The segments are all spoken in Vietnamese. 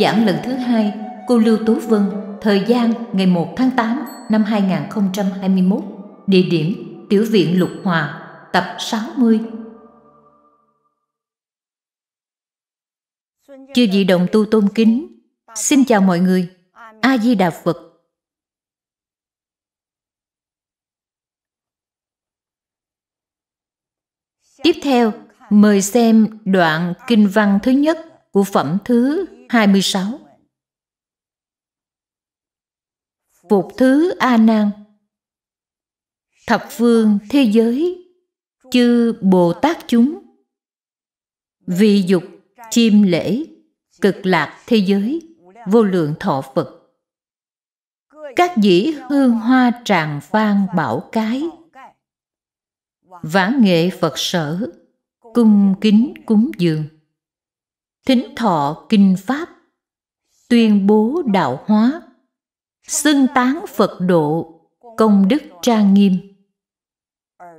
giảng lần thứ hai, cô Lưu Tú Vân, thời gian ngày 1 tháng 8 năm 2021, địa điểm Tiểu viện Lục Hòa, tập 60. Chưa vị đồng tu tôn kính, xin chào mọi người, A-di Đà Phật. Tiếp theo, mời xem đoạn kinh văn thứ nhất của phẩm thứ 26 Phục thứ A Nan Thập phương thế giới Chư Bồ Tát chúng Vì dục chim lễ Cực lạc thế giới Vô lượng thọ Phật Các dĩ hương hoa tràng phan bảo cái Vã nghệ Phật sở Cung kính cúng dường thính thọ kinh pháp tuyên bố đạo hóa xưng tán phật độ công đức trang nghiêm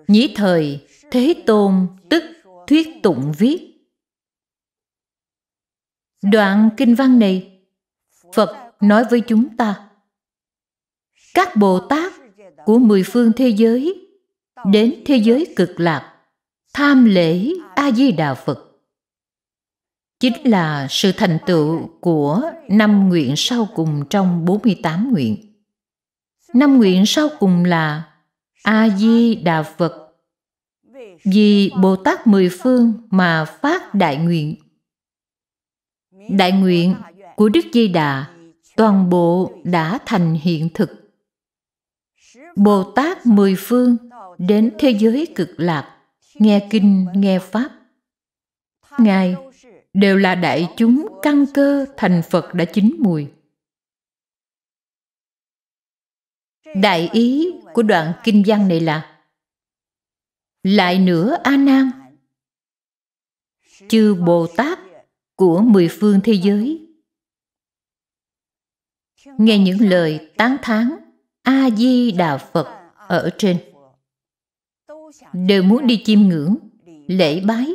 nhĩ thời thế tôn tức thuyết tụng viết đoạn kinh văn này phật nói với chúng ta các bồ tát của mười phương thế giới đến thế giới cực lạc tham lễ a di đà phật chính là sự thành tựu của năm nguyện sau cùng trong 48 nguyện. Năm nguyện sau cùng là A Di Đà Phật. Vì Bồ Tát mười phương mà phát đại nguyện. Đại nguyện của Đức Di Đà toàn bộ đã thành hiện thực. Bồ Tát mười phương đến thế giới cực lạc, nghe kinh, nghe pháp. Ngài đều là đại chúng căn cơ thành phật đã chín mùi đại ý của đoạn kinh văn này là lại nữa a nan chư bồ tát của mười phương thế giới nghe những lời tán thán a di đà phật ở trên đều muốn đi chiêm ngưỡng lễ bái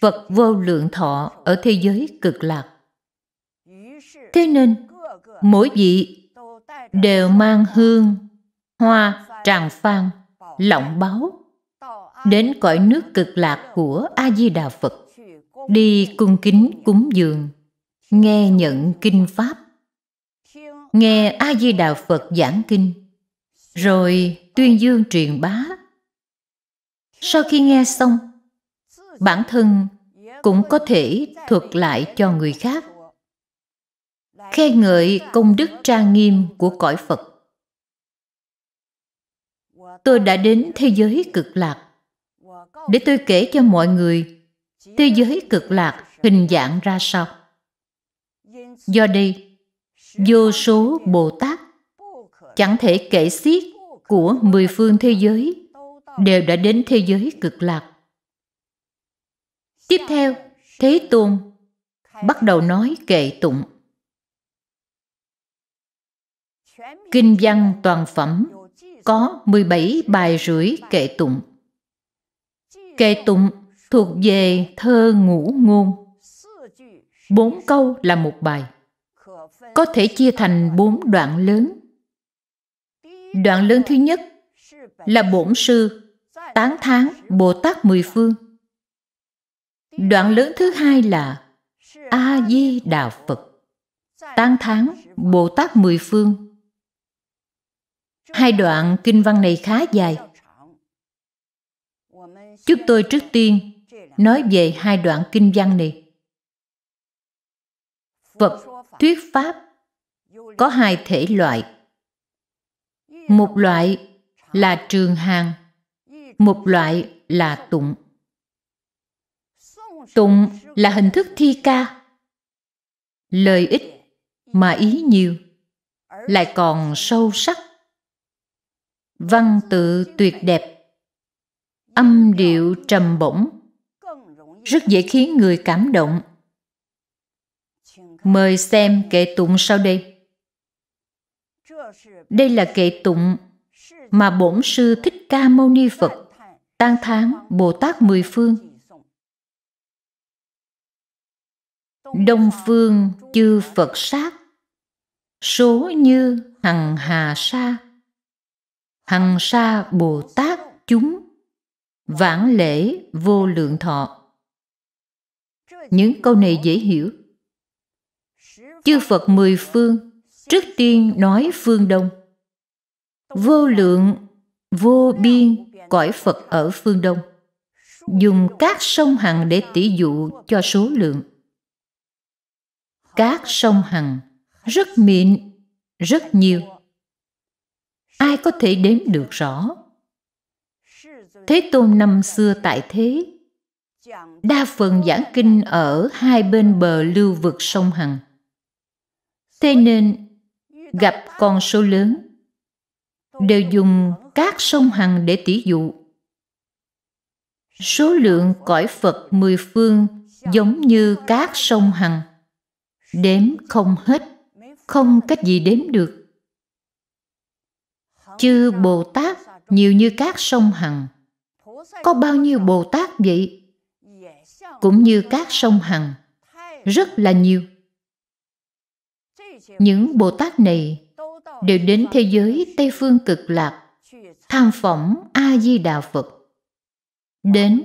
Phật vô lượng thọ ở thế giới cực lạc. Thế nên, mỗi vị đều mang hương, hoa, tràng phan, lọng báo đến cõi nước cực lạc của A Di Đà Phật, đi cung kính cúng dường, nghe nhận kinh pháp, nghe A Di Đà Phật giảng kinh, rồi tuyên dương truyền bá. Sau khi nghe xong, bản thân cũng có thể thuật lại cho người khác khen ngợi công đức trang nghiêm của cõi phật tôi đã đến thế giới cực lạc để tôi kể cho mọi người thế giới cực lạc hình dạng ra sao do đây vô số bồ tát chẳng thể kể xiết của mười phương thế giới đều đã đến thế giới cực lạc Tiếp theo, Thế Tôn bắt đầu nói kệ tụng. Kinh văn toàn phẩm có 17 bài rưỡi kệ tụng. Kệ tụng thuộc về thơ ngũ ngôn. Bốn câu là một bài. Có thể chia thành bốn đoạn lớn. Đoạn lớn thứ nhất là bổn sư tán thán Bồ Tát mười phương đoạn lớn thứ hai là a di đà phật tán thán bồ tát mười phương hai đoạn kinh văn này khá dài chúng tôi trước tiên nói về hai đoạn kinh văn này phật thuyết pháp có hai thể loại một loại là trường hàng một loại là tụng Tụng là hình thức thi ca. Lời ít mà ý nhiều, lại còn sâu sắc. Văn tự tuyệt đẹp, âm điệu trầm bổng, rất dễ khiến người cảm động. Mời xem kệ tụng sau đây. Đây là kệ tụng mà bổn sư Thích Ca Mâu Ni Phật tang thán Bồ Tát mười phương đông phương chư phật sát số như hằng hà sa hằng sa bồ tát chúng vãng lễ vô lượng thọ những câu này dễ hiểu chư phật mười phương trước tiên nói phương đông vô lượng vô biên cõi phật ở phương đông dùng các sông hằng để tỷ dụ cho số lượng cát sông Hằng rất mịn, rất nhiều. Ai có thể đếm được rõ? Thế Tôn năm xưa tại thế, đa phần giảng kinh ở hai bên bờ lưu vực sông Hằng. Thế nên, gặp con số lớn, đều dùng cát sông Hằng để tỉ dụ. Số lượng cõi Phật mười phương giống như cát sông Hằng đếm không hết không cách gì đếm được chư bồ tát nhiều như các sông hằng có bao nhiêu bồ tát vậy cũng như các sông hằng rất là nhiều những bồ tát này đều đến thế giới tây phương cực lạc tham phỏng a di đà phật đến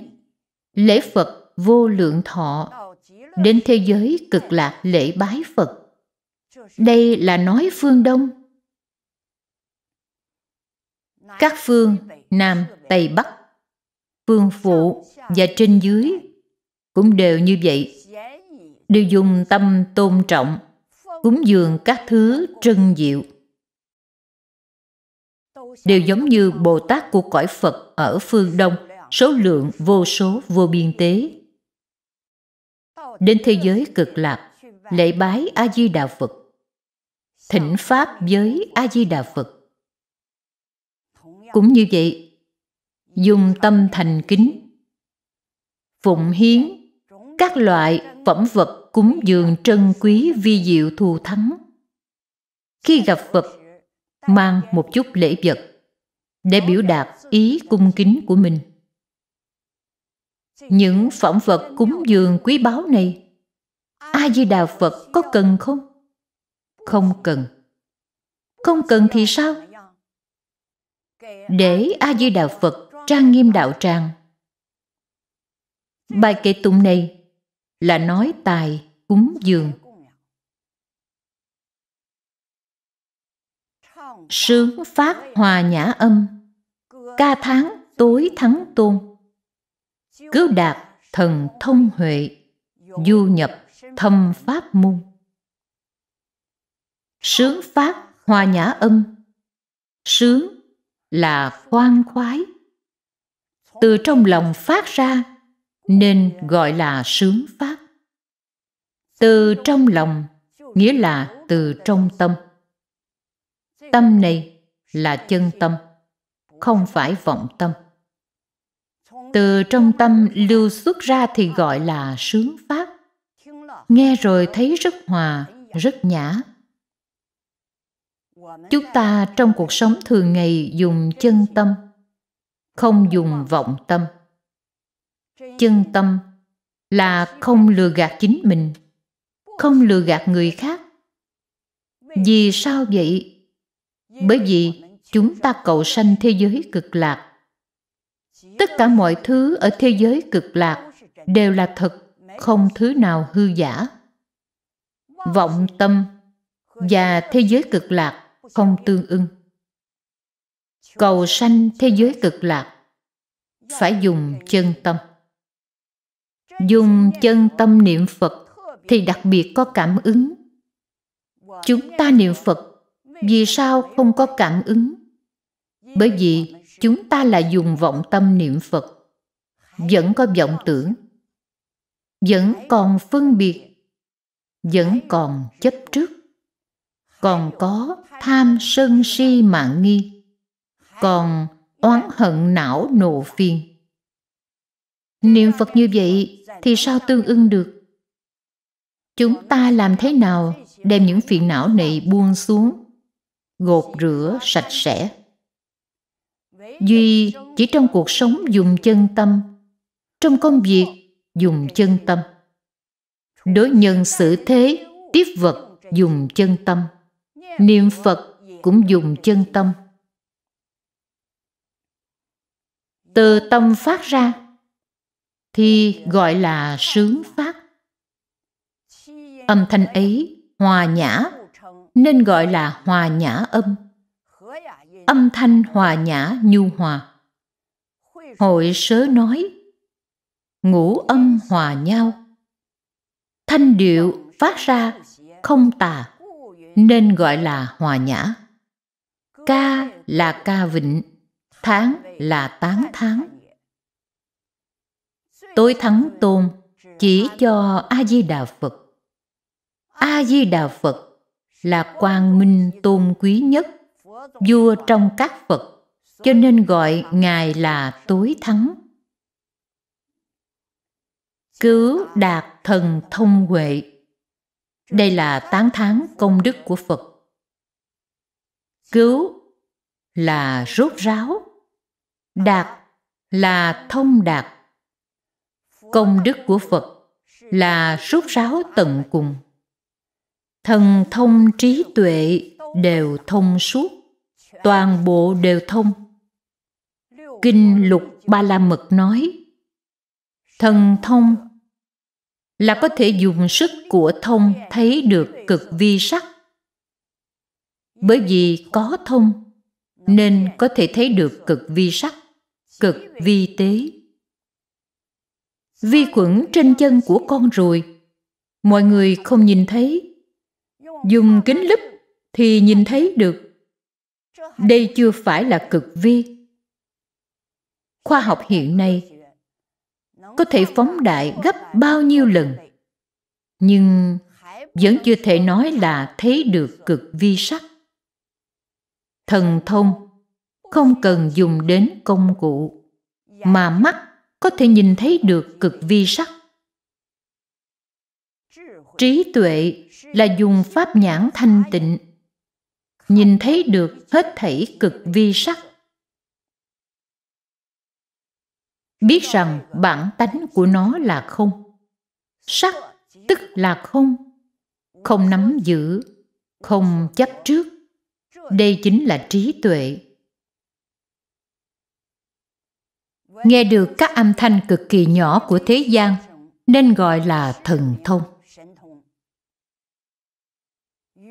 lễ phật vô lượng thọ đến thế giới cực lạc lễ bái Phật. Đây là nói phương Đông. Các phương Nam, Tây, Bắc, phương phụ và trên dưới cũng đều như vậy. Đều dùng tâm tôn trọng, cúng dường các thứ trân diệu. Đều giống như Bồ Tát của cõi Phật ở phương Đông, số lượng vô số vô biên tế đến thế giới cực lạc lễ bái a di đà phật thỉnh pháp với a di đà phật cũng như vậy dùng tâm thành kính phụng hiến các loại phẩm vật cúng dường trân quý vi diệu thù thắng khi gặp phật mang một chút lễ vật để biểu đạt ý cung kính của mình những phẩm vật cúng dường quý báu này a di đà phật có cần không không cần không cần thì sao để a di đà phật trang nghiêm đạo tràng bài kệ tụng này là nói tài cúng dường sướng phát hòa nhã âm ca tháng tối thắng tôn cứu đạt thần thông huệ du nhập thâm pháp môn sướng phát hoa nhã âm sướng là khoan khoái từ trong lòng phát ra nên gọi là sướng phát từ trong lòng nghĩa là từ trong tâm tâm này là chân tâm không phải vọng tâm từ trong tâm lưu xuất ra thì gọi là sướng pháp nghe rồi thấy rất hòa rất nhã chúng ta trong cuộc sống thường ngày dùng chân tâm không dùng vọng tâm chân tâm là không lừa gạt chính mình không lừa gạt người khác vì sao vậy bởi vì chúng ta cầu sanh thế giới cực lạc tất cả mọi thứ ở thế giới cực lạc đều là thật không thứ nào hư giả vọng tâm và thế giới cực lạc không tương ưng cầu sanh thế giới cực lạc phải dùng chân tâm dùng chân tâm niệm phật thì đặc biệt có cảm ứng chúng ta niệm phật vì sao không có cảm ứng bởi vì chúng ta là dùng vọng tâm niệm Phật, vẫn có vọng tưởng, vẫn còn phân biệt, vẫn còn chấp trước, còn có tham sân si mạng nghi, còn oán hận não nộ phiền. Niệm Phật như vậy thì sao tương ưng được? Chúng ta làm thế nào đem những phiền não này buông xuống, gột rửa sạch sẽ? Duy chỉ trong cuộc sống dùng chân tâm, trong công việc dùng chân tâm. Đối nhân xử thế, tiếp vật dùng chân tâm. Niệm Phật cũng dùng chân tâm. Từ tâm phát ra thì gọi là sướng phát. Âm thanh ấy hòa nhã nên gọi là hòa nhã âm âm thanh hòa nhã nhu hòa. Hội sớ nói, ngũ âm hòa nhau. Thanh điệu phát ra không tà, nên gọi là hòa nhã. Ca là ca vịnh, tháng là tán tháng. Tối thắng tôn chỉ cho A-di-đà Phật. A-di-đà Phật là quang minh tôn quý nhất vua trong các Phật, cho nên gọi Ngài là tối thắng. Cứu đạt thần thông huệ Đây là tán thán công đức của Phật. Cứu là rốt ráo, đạt là thông đạt. Công đức của Phật là rốt ráo tận cùng. Thần thông trí tuệ đều thông suốt toàn bộ đều thông. Kinh Lục Ba La Mật nói, Thần thông là có thể dùng sức của thông thấy được cực vi sắc. Bởi vì có thông, nên có thể thấy được cực vi sắc, cực vi tế. Vi khuẩn trên chân của con rồi, mọi người không nhìn thấy. Dùng kính lúp thì nhìn thấy được đây chưa phải là cực vi khoa học hiện nay có thể phóng đại gấp bao nhiêu lần nhưng vẫn chưa thể nói là thấy được cực vi sắc thần thông không cần dùng đến công cụ mà mắt có thể nhìn thấy được cực vi sắc trí tuệ là dùng pháp nhãn thanh tịnh nhìn thấy được hết thảy cực vi sắc biết rằng bản tánh của nó là không sắc tức là không không nắm giữ không chấp trước đây chính là trí tuệ nghe được các âm thanh cực kỳ nhỏ của thế gian nên gọi là thần thông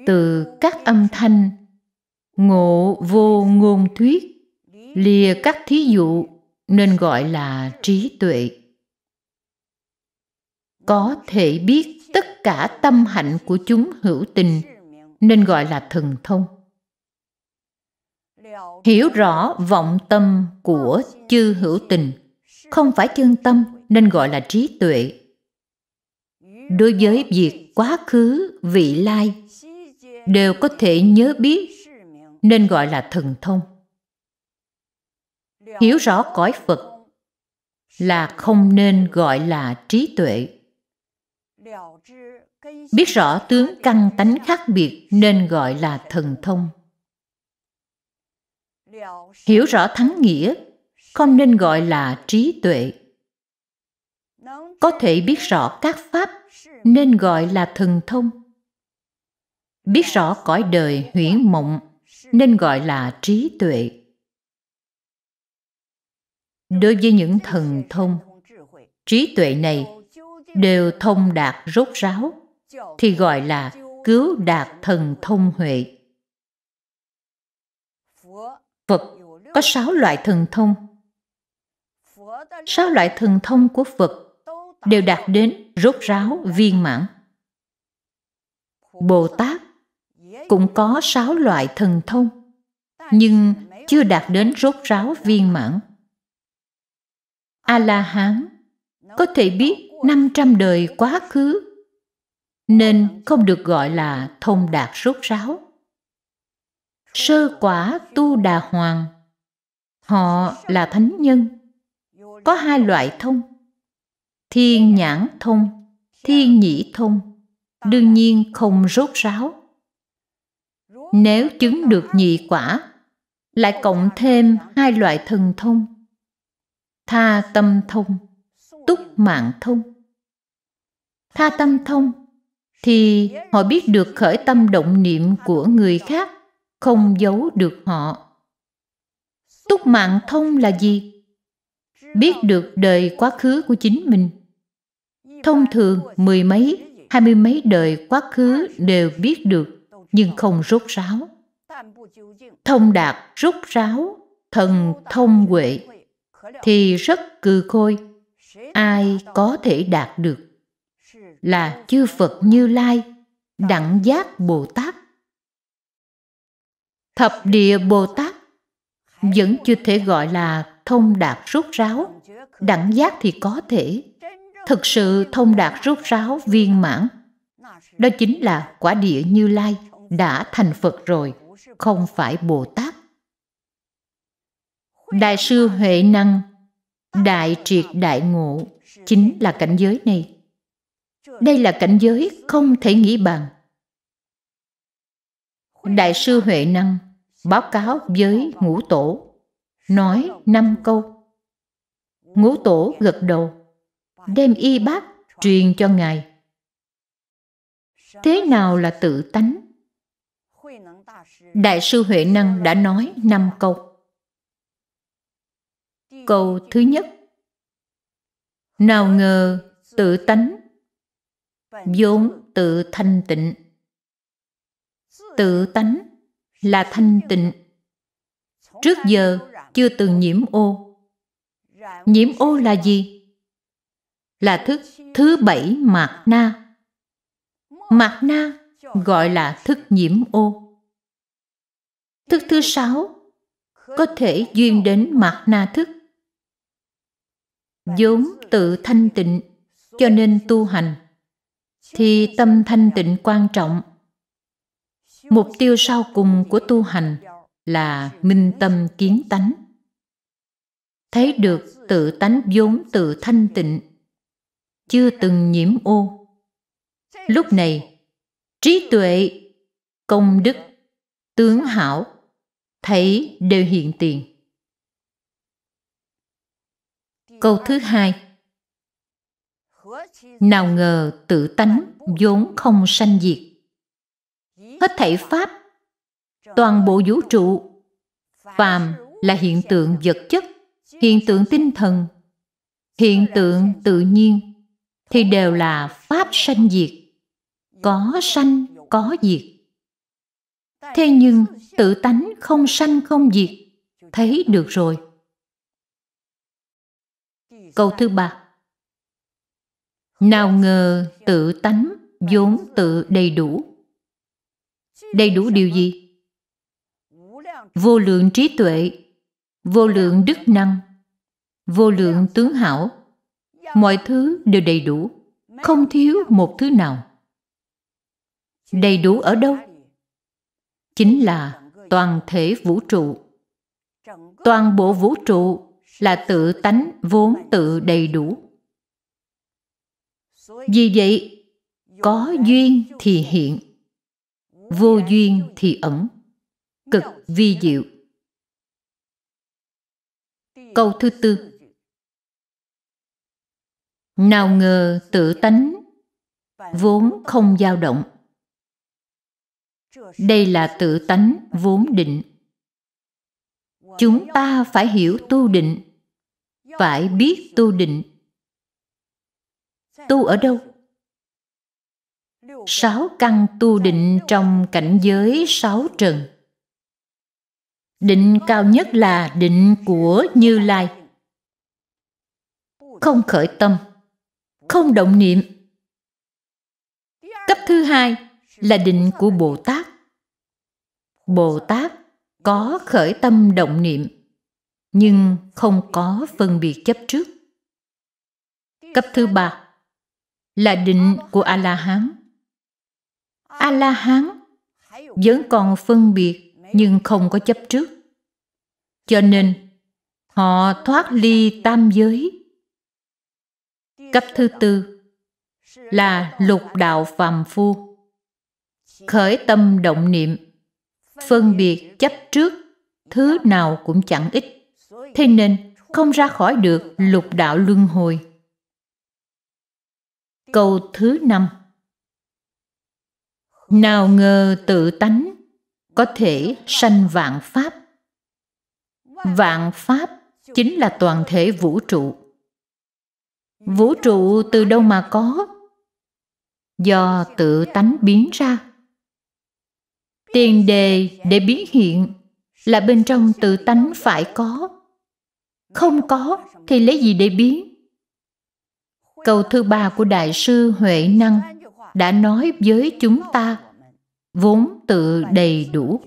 từ các âm thanh ngộ vô ngôn thuyết lìa các thí dụ nên gọi là trí tuệ có thể biết tất cả tâm hạnh của chúng hữu tình nên gọi là thần thông hiểu rõ vọng tâm của chư hữu tình không phải chân tâm nên gọi là trí tuệ đối với việc quá khứ vị lai đều có thể nhớ biết nên gọi là thần thông. Hiểu rõ cõi Phật là không nên gọi là trí tuệ. Biết rõ tướng căn tánh khác biệt nên gọi là thần thông. Hiểu rõ thắng nghĩa không nên gọi là trí tuệ. Có thể biết rõ các pháp nên gọi là thần thông biết rõ cõi đời huyễn mộng nên gọi là trí tuệ đối với những thần thông trí tuệ này đều thông đạt rốt ráo thì gọi là cứu đạt thần thông huệ phật có sáu loại thần thông sáu loại thần thông của phật đều đạt đến rốt ráo viên mãn bồ tát cũng có sáu loại thần thông nhưng chưa đạt đến rốt ráo viên mãn a la hán có thể biết 500 đời quá khứ nên không được gọi là thông đạt rốt ráo sơ quả tu đà hoàng họ là thánh nhân có hai loại thông thiên nhãn thông thiên nhĩ thông đương nhiên không rốt ráo nếu chứng được nhị quả lại cộng thêm hai loại thần thông tha tâm thông túc mạng thông tha tâm thông thì họ biết được khởi tâm động niệm của người khác không giấu được họ túc mạng thông là gì biết được đời quá khứ của chính mình thông thường mười mấy hai mươi mấy đời quá khứ đều biết được nhưng không rốt ráo. Thông đạt rốt ráo, thần thông huệ thì rất cừ khôi, ai có thể đạt được là chư Phật Như Lai, đẳng giác Bồ Tát. Thập địa Bồ Tát vẫn chưa thể gọi là thông đạt rốt ráo, đẳng giác thì có thể. Thực sự thông đạt rốt ráo viên mãn, đó chính là quả địa Như Lai đã thành Phật rồi, không phải Bồ Tát. Đại sư Huệ Năng, Đại Triệt Đại Ngộ chính là cảnh giới này. Đây là cảnh giới không thể nghĩ bằng. Đại sư Huệ Năng báo cáo với ngũ tổ, nói năm câu. Ngũ tổ gật đầu, đem y bác truyền cho ngài. Thế nào là tự tánh? Đại sư Huệ Năng đã nói năm câu. Câu thứ nhất Nào ngờ tự tánh vốn tự thanh tịnh tự tánh là thanh tịnh trước giờ chưa từng nhiễm ô nhiễm ô là gì là thức thứ bảy mạt na mạt na gọi là thức nhiễm ô Thức thứ sáu có thể duyên đến mặt na thức. vốn tự thanh tịnh, cho nên tu hành thì tâm thanh tịnh quan trọng. Mục tiêu sau cùng của tu hành là minh tâm kiến tánh. Thấy được tự tánh vốn tự thanh tịnh, chưa từng nhiễm ô. Lúc này, trí tuệ, công đức, tướng hảo thấy đều hiện tiền. Câu thứ hai Nào ngờ tự tánh vốn không sanh diệt. Hết thảy Pháp, toàn bộ vũ trụ, phàm là hiện tượng vật chất, hiện tượng tinh thần, hiện tượng tự nhiên, thì đều là Pháp sanh diệt. Có sanh, có diệt thế nhưng tự tánh không sanh không diệt thấy được rồi câu thứ ba nào ngờ tự tánh vốn tự đầy đủ đầy đủ điều gì vô lượng trí tuệ vô lượng đức năng vô lượng tướng hảo mọi thứ đều đầy đủ không thiếu một thứ nào đầy đủ ở đâu chính là toàn thể vũ trụ toàn bộ vũ trụ là tự tánh vốn tự đầy đủ vì vậy có duyên thì hiện vô duyên thì ẩn cực vi diệu câu thứ tư nào ngờ tự tánh vốn không dao động đây là tự tánh vốn định chúng ta phải hiểu tu định phải biết tu định tu ở đâu sáu căn tu định trong cảnh giới sáu trần định cao nhất là định của như lai không khởi tâm không động niệm cấp thứ hai là định của Bồ Tát. Bồ Tát có khởi tâm động niệm nhưng không có phân biệt chấp trước. Cấp thứ ba là định của A La Hán. A La Hán vẫn còn phân biệt nhưng không có chấp trước. Cho nên họ thoát ly tam giới. Cấp thứ tư là lục đạo phàm phu khởi tâm động niệm phân biệt chấp trước thứ nào cũng chẳng ích thế nên không ra khỏi được lục đạo luân hồi câu thứ năm nào ngờ tự tánh có thể sanh vạn pháp vạn pháp chính là toàn thể vũ trụ vũ trụ từ đâu mà có do tự tánh biến ra tiền đề để biến hiện là bên trong tự tánh phải có không có thì lấy gì để biến câu thứ ba của đại sư huệ năng đã nói với chúng ta vốn tự đầy đủ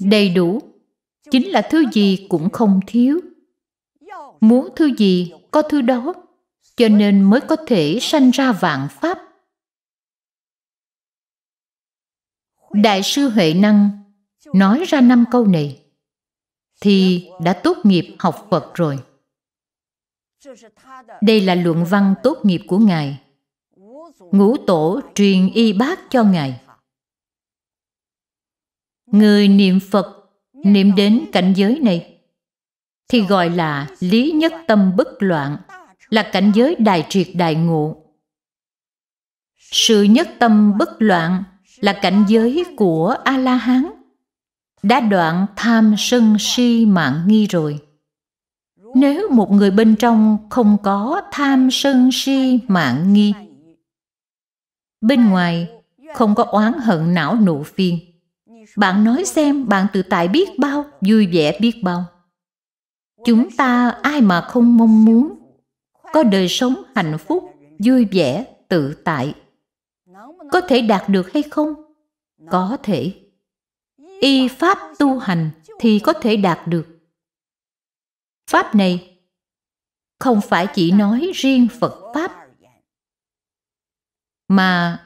đầy đủ chính là thứ gì cũng không thiếu muốn thứ gì có thứ đó cho nên mới có thể sanh ra vạn pháp Đại sư Huệ Năng nói ra năm câu này thì đã tốt nghiệp học Phật rồi. Đây là luận văn tốt nghiệp của Ngài. Ngũ tổ truyền y bác cho Ngài. Người niệm Phật niệm đến cảnh giới này thì gọi là lý nhất tâm bất loạn là cảnh giới đại triệt đại ngộ sự nhất tâm bất loạn là cảnh giới của a la hán đã đoạn tham sân si mạng nghi rồi nếu một người bên trong không có tham sân si mạng nghi bên ngoài không có oán hận não nụ phiền bạn nói xem bạn tự tại biết bao vui vẻ biết bao chúng ta ai mà không mong muốn có đời sống hạnh phúc vui vẻ tự tại có thể đạt được hay không? Có thể. Y pháp tu hành thì có thể đạt được. Pháp này không phải chỉ nói riêng Phật Pháp mà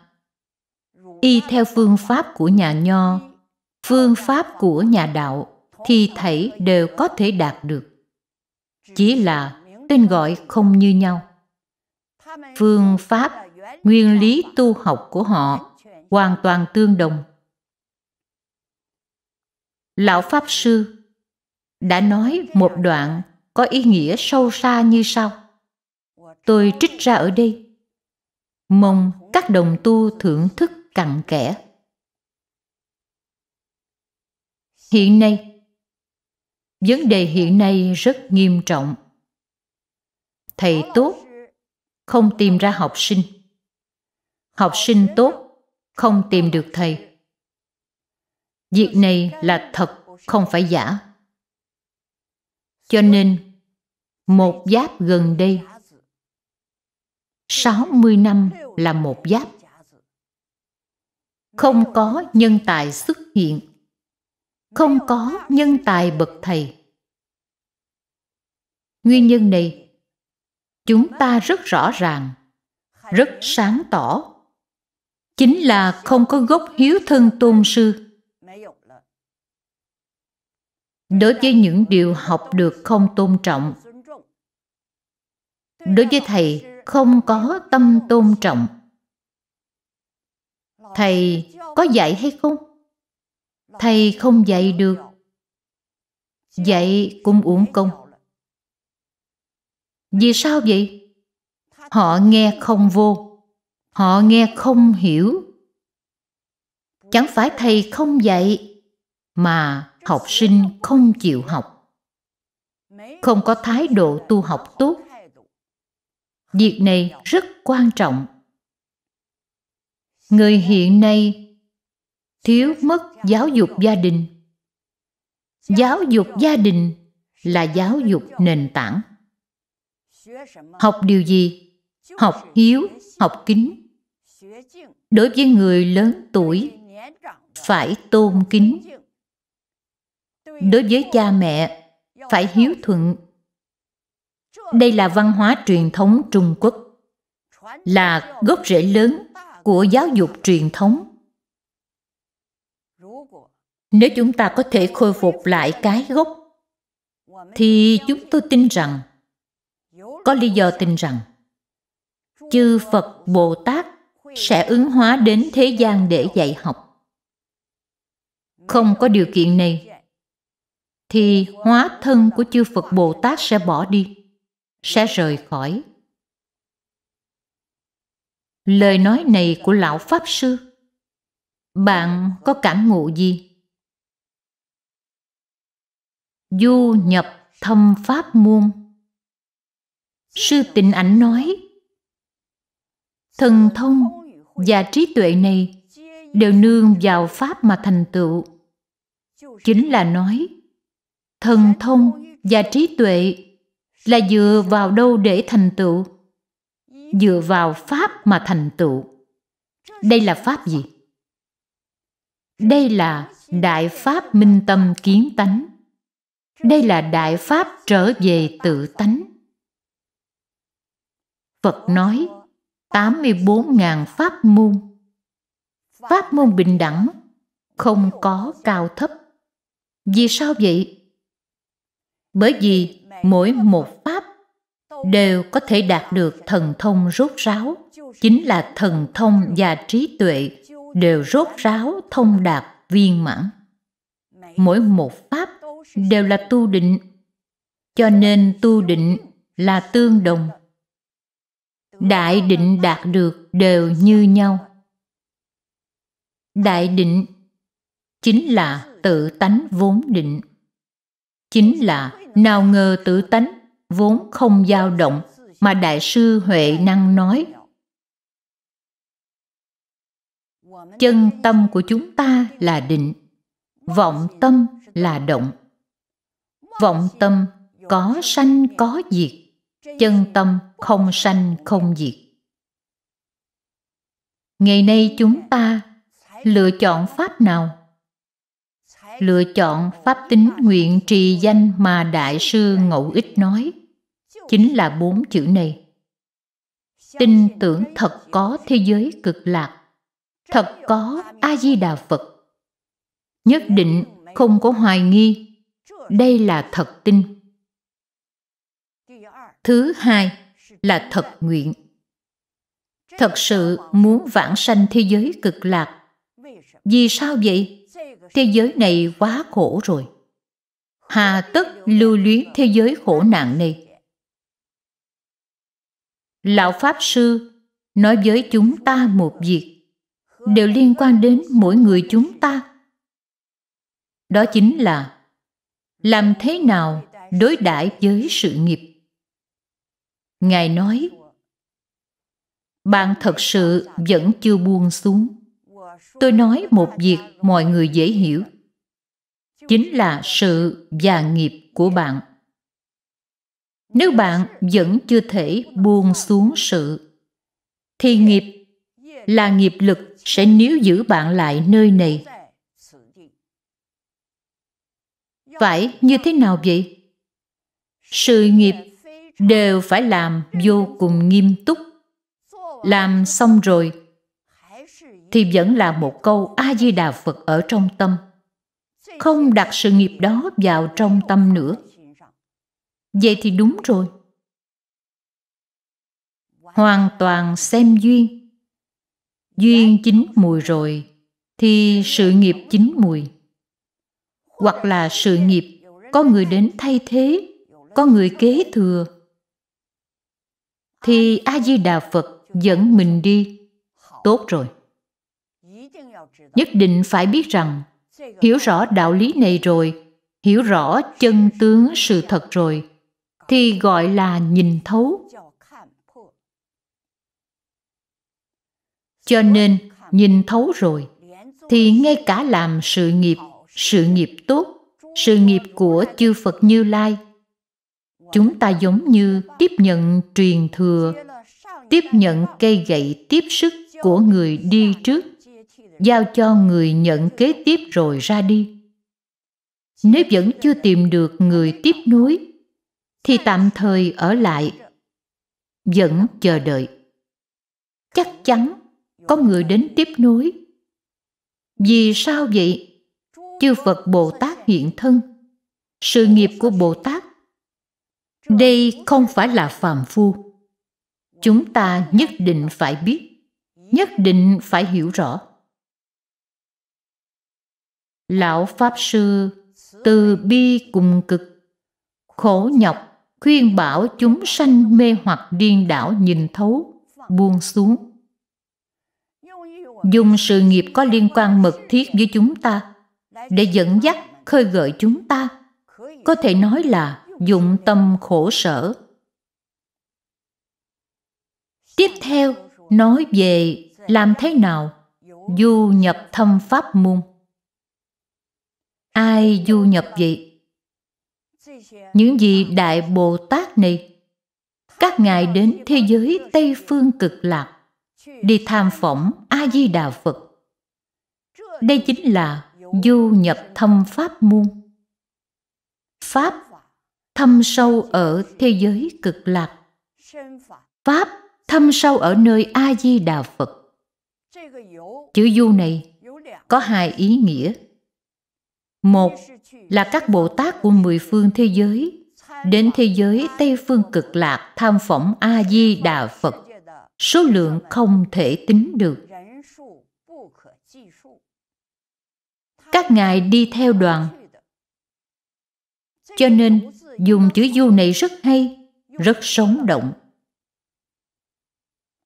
y theo phương pháp của nhà nho phương pháp của nhà đạo thì thảy đều có thể đạt được chỉ là tên gọi không như nhau phương pháp nguyên lý tu học của họ hoàn toàn tương đồng lão pháp sư đã nói một đoạn có ý nghĩa sâu xa như sau tôi trích ra ở đây mong các đồng tu thưởng thức cặn kẽ hiện nay vấn đề hiện nay rất nghiêm trọng thầy tốt không tìm ra học sinh học sinh tốt không tìm được thầy việc này là thật không phải giả cho nên một giáp gần đây 60 năm là một giáp không có nhân tài xuất hiện không có nhân tài bậc thầy nguyên nhân này chúng ta rất rõ ràng rất sáng tỏ chính là không có gốc hiếu thân tôn sư đối với những điều học được không tôn trọng đối với thầy không có tâm tôn trọng thầy có dạy hay không thầy không dạy được dạy cũng uổng công vì sao vậy họ nghe không vô Họ nghe không hiểu. Chẳng phải thầy không dạy, mà học sinh không chịu học. Không có thái độ tu học tốt. Việc này rất quan trọng. Người hiện nay thiếu mất giáo dục gia đình. Giáo dục gia đình là giáo dục nền tảng. Học điều gì? Học hiếu học kính đối với người lớn tuổi phải tôn kính đối với cha mẹ phải hiếu thuận đây là văn hóa truyền thống trung quốc là gốc rễ lớn của giáo dục truyền thống nếu chúng ta có thể khôi phục lại cái gốc thì chúng tôi tin rằng có lý do tin rằng chư Phật Bồ Tát sẽ ứng hóa đến thế gian để dạy học. Không có điều kiện này thì hóa thân của chư Phật Bồ Tát sẽ bỏ đi, sẽ rời khỏi. Lời nói này của lão pháp sư, bạn có cảm ngộ gì? Du nhập thâm pháp muôn. Sư Tịnh Ảnh nói: thần thông và trí tuệ này đều nương vào pháp mà thành tựu chính là nói thần thông và trí tuệ là dựa vào đâu để thành tựu dựa vào pháp mà thành tựu đây là pháp gì đây là đại pháp minh tâm kiến tánh đây là đại pháp trở về tự tánh phật nói 84.000 pháp môn. Pháp môn bình đẳng, không có cao thấp. Vì sao vậy? Bởi vì mỗi một pháp đều có thể đạt được thần thông rốt ráo, chính là thần thông và trí tuệ đều rốt ráo thông đạt viên mãn. Mỗi một pháp đều là tu định, cho nên tu định là tương đồng đại định đạt được đều như nhau đại định chính là tự tánh vốn định chính là nào ngờ tự tánh vốn không dao động mà đại sư huệ năng nói chân tâm của chúng ta là định vọng tâm là động vọng tâm có sanh có diệt chân tâm không sanh không diệt ngày nay chúng ta lựa chọn pháp nào lựa chọn pháp tính nguyện trì danh mà đại sư ngẫu ích nói chính là bốn chữ này tin tưởng thật có thế giới cực lạc thật có a di đà phật nhất định không có hoài nghi đây là thật tin Thứ hai là thật nguyện. Thật sự muốn vãng sanh thế giới cực lạc. Vì sao vậy? Thế giới này quá khổ rồi. Hà tất lưu luyến thế giới khổ nạn này. Lão Pháp Sư nói với chúng ta một việc đều liên quan đến mỗi người chúng ta. Đó chính là làm thế nào đối đãi với sự nghiệp Ngài nói, bạn thật sự vẫn chưa buông xuống. Tôi nói một việc mọi người dễ hiểu. Chính là sự và nghiệp của bạn. Nếu bạn vẫn chưa thể buông xuống sự, thì nghiệp là nghiệp lực sẽ níu giữ bạn lại nơi này. Phải như thế nào vậy? Sự nghiệp đều phải làm vô cùng nghiêm túc làm xong rồi thì vẫn là một câu a di đà phật ở trong tâm không đặt sự nghiệp đó vào trong tâm nữa vậy thì đúng rồi hoàn toàn xem duyên duyên chín mùi rồi thì sự nghiệp chín mùi hoặc là sự nghiệp có người đến thay thế có người kế thừa thì a di đà phật dẫn mình đi tốt rồi nhất định phải biết rằng hiểu rõ đạo lý này rồi hiểu rõ chân tướng sự thật rồi thì gọi là nhìn thấu cho nên nhìn thấu rồi thì ngay cả làm sự nghiệp sự nghiệp tốt sự nghiệp của chư phật như lai chúng ta giống như tiếp nhận truyền thừa tiếp nhận cây gậy tiếp sức của người đi trước giao cho người nhận kế tiếp rồi ra đi nếu vẫn chưa tìm được người tiếp nối thì tạm thời ở lại vẫn chờ đợi chắc chắn có người đến tiếp nối vì sao vậy chư phật bồ tát hiện thân sự nghiệp của bồ tát đây không phải là phàm phu chúng ta nhất định phải biết nhất định phải hiểu rõ lão pháp sư từ bi cùng cực khổ nhọc khuyên bảo chúng sanh mê hoặc điên đảo nhìn thấu buông xuống dùng sự nghiệp có liên quan mật thiết với chúng ta để dẫn dắt khơi gợi chúng ta có thể nói là dụng tâm khổ sở tiếp theo nói về làm thế nào du nhập thâm pháp môn ai du nhập vậy những vị đại bồ tát này các ngài đến thế giới tây phương cực lạc đi tham phỏng a di đà phật đây chính là du nhập thâm pháp môn pháp thâm sâu ở thế giới cực lạc. Pháp thâm sâu ở nơi A-di-đà Phật. Chữ du này có hai ý nghĩa. Một là các Bồ Tát của mười phương thế giới đến thế giới Tây Phương cực lạc tham phỏng A-di-đà Phật. Số lượng không thể tính được. Các ngài đi theo đoàn. Cho nên dùng chữ du này rất hay, rất sống động.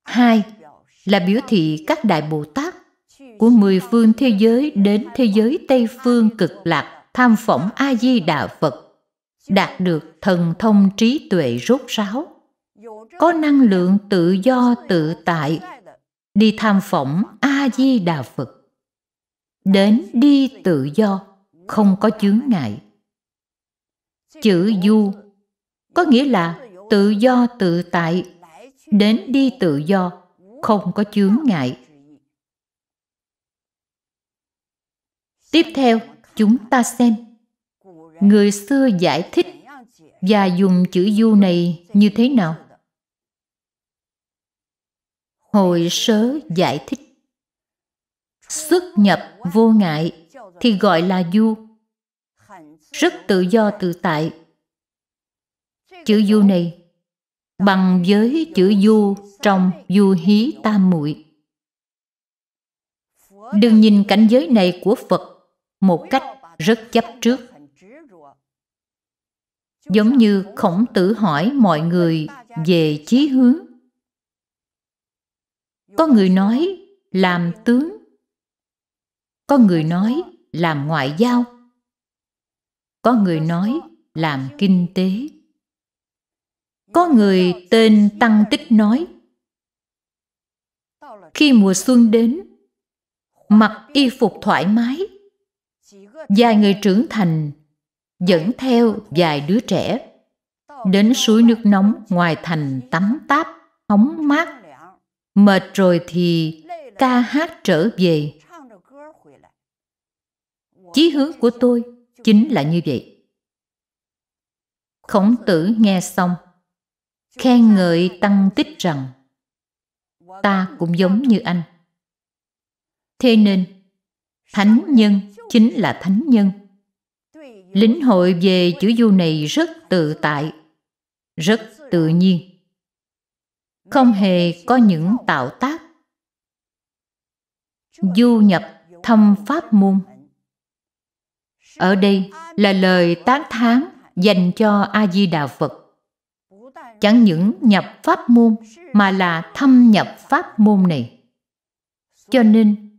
Hai là biểu thị các đại Bồ Tát của mười phương thế giới đến thế giới Tây phương cực lạc tham phỏng A Di Đà Phật, đạt được thần thông trí tuệ rốt ráo, có năng lượng tự do tự tại đi tham phỏng A Di Đà Phật. Đến đi tự do, không có chướng ngại chữ du có nghĩa là tự do tự tại đến đi tự do không có chướng ngại tiếp theo chúng ta xem người xưa giải thích và dùng chữ du này như thế nào hồi sớ giải thích xuất nhập vô ngại thì gọi là du rất tự do tự tại. Chữ du này bằng với chữ du trong du hí tam muội. Đừng nhìn cảnh giới này của Phật một cách rất chấp trước. Giống như khổng tử hỏi mọi người về chí hướng. Có người nói làm tướng, có người nói làm ngoại giao, có người nói làm kinh tế có người tên tăng tích nói khi mùa xuân đến mặc y phục thoải mái vài người trưởng thành dẫn theo vài đứa trẻ đến suối nước nóng ngoài thành tắm táp hóng mát mệt rồi thì ca hát trở về chí hướng của tôi chính là như vậy. Khổng tử nghe xong, khen ngợi tăng tích rằng ta cũng giống như anh. Thế nên, thánh nhân chính là thánh nhân. Lĩnh hội về chữ du này rất tự tại, rất tự nhiên. Không hề có những tạo tác. Du nhập thâm pháp môn ở đây là lời tán thán dành cho A Di Đà Phật. Chẳng những nhập pháp môn mà là thâm nhập pháp môn này. Cho nên,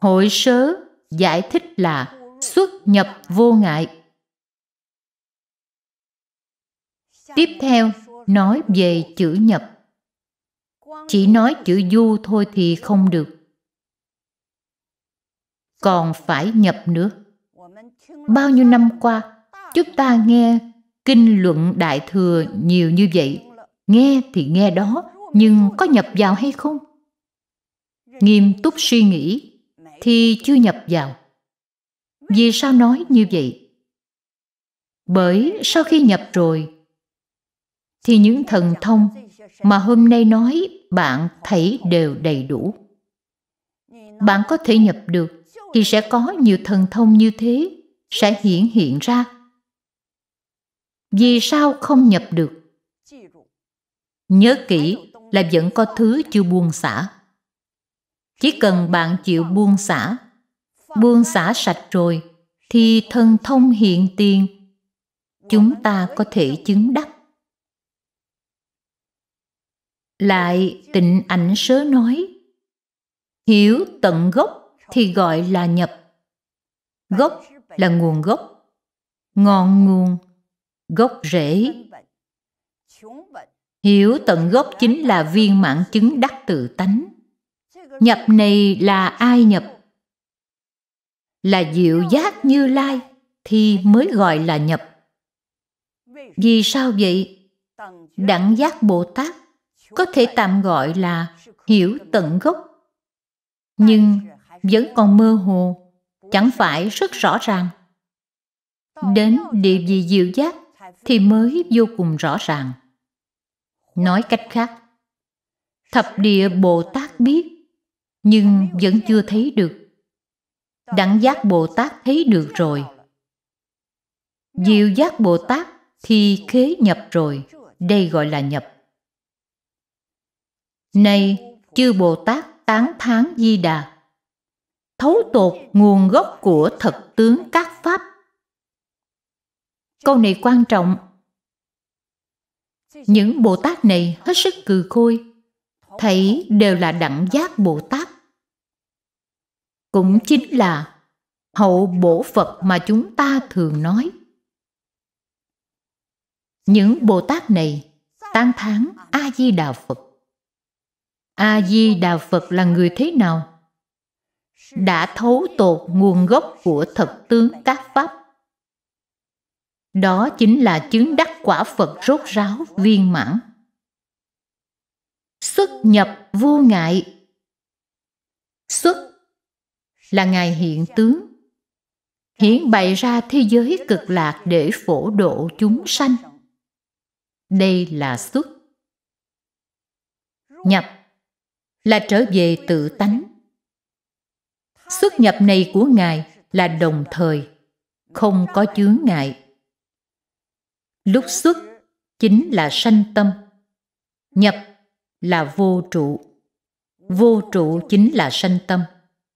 hội sớ giải thích là xuất nhập vô ngại. Tiếp theo, nói về chữ nhập. Chỉ nói chữ du thôi thì không được. Còn phải nhập nữa. Bao nhiêu năm qua, chúng ta nghe kinh luận đại thừa nhiều như vậy. Nghe thì nghe đó, nhưng có nhập vào hay không? Nghiêm túc suy nghĩ thì chưa nhập vào. Vì sao nói như vậy? Bởi sau khi nhập rồi, thì những thần thông mà hôm nay nói bạn thấy đều đầy đủ. Bạn có thể nhập được thì sẽ có nhiều thần thông như thế sẽ hiển hiện ra. Vì sao không nhập được? Nhớ kỹ là vẫn có thứ chưa buông xả. Chỉ cần bạn chịu buông xả, buông xả sạch rồi, thì thần thông hiện tiền, chúng ta có thể chứng đắc. Lại tịnh ảnh sớ nói, hiểu tận gốc thì gọi là nhập. Gốc là nguồn gốc, ngọn nguồn, gốc rễ. Hiểu tận gốc chính là viên mãn chứng đắc tự tánh. Nhập này là ai nhập? Là diệu giác như lai thì mới gọi là nhập. Vì sao vậy? Đẳng giác Bồ Tát có thể tạm gọi là hiểu tận gốc nhưng vẫn còn mơ hồ chẳng phải rất rõ ràng đến điều gì diệu giác thì mới vô cùng rõ ràng nói cách khác thập địa bồ tát biết nhưng vẫn chưa thấy được đẳng giác bồ tát thấy được rồi diệu giác bồ tát thì khế nhập rồi đây gọi là nhập nay chư bồ tát tán thán di đà thấu tột nguồn gốc của thật tướng các pháp. Câu này quan trọng. Những Bồ Tát này hết sức cừ khôi, thấy đều là đẳng giác Bồ Tát. Cũng chính là hậu bổ Phật mà chúng ta thường nói. Những Bồ Tát này tán thán A Di Đà Phật. A Di Đà Phật là người thế nào? đã thấu tột nguồn gốc của thật tướng các pháp. Đó chính là chứng đắc quả Phật rốt ráo viên mãn. Xuất nhập vô ngại Xuất là Ngài hiện tướng, hiển bày ra thế giới cực lạc để phổ độ chúng sanh. Đây là xuất. Nhập là trở về tự tánh Xuất nhập này của Ngài là đồng thời, không có chướng ngại. Lúc xuất chính là sanh tâm, nhập là vô trụ. Vô trụ chính là sanh tâm,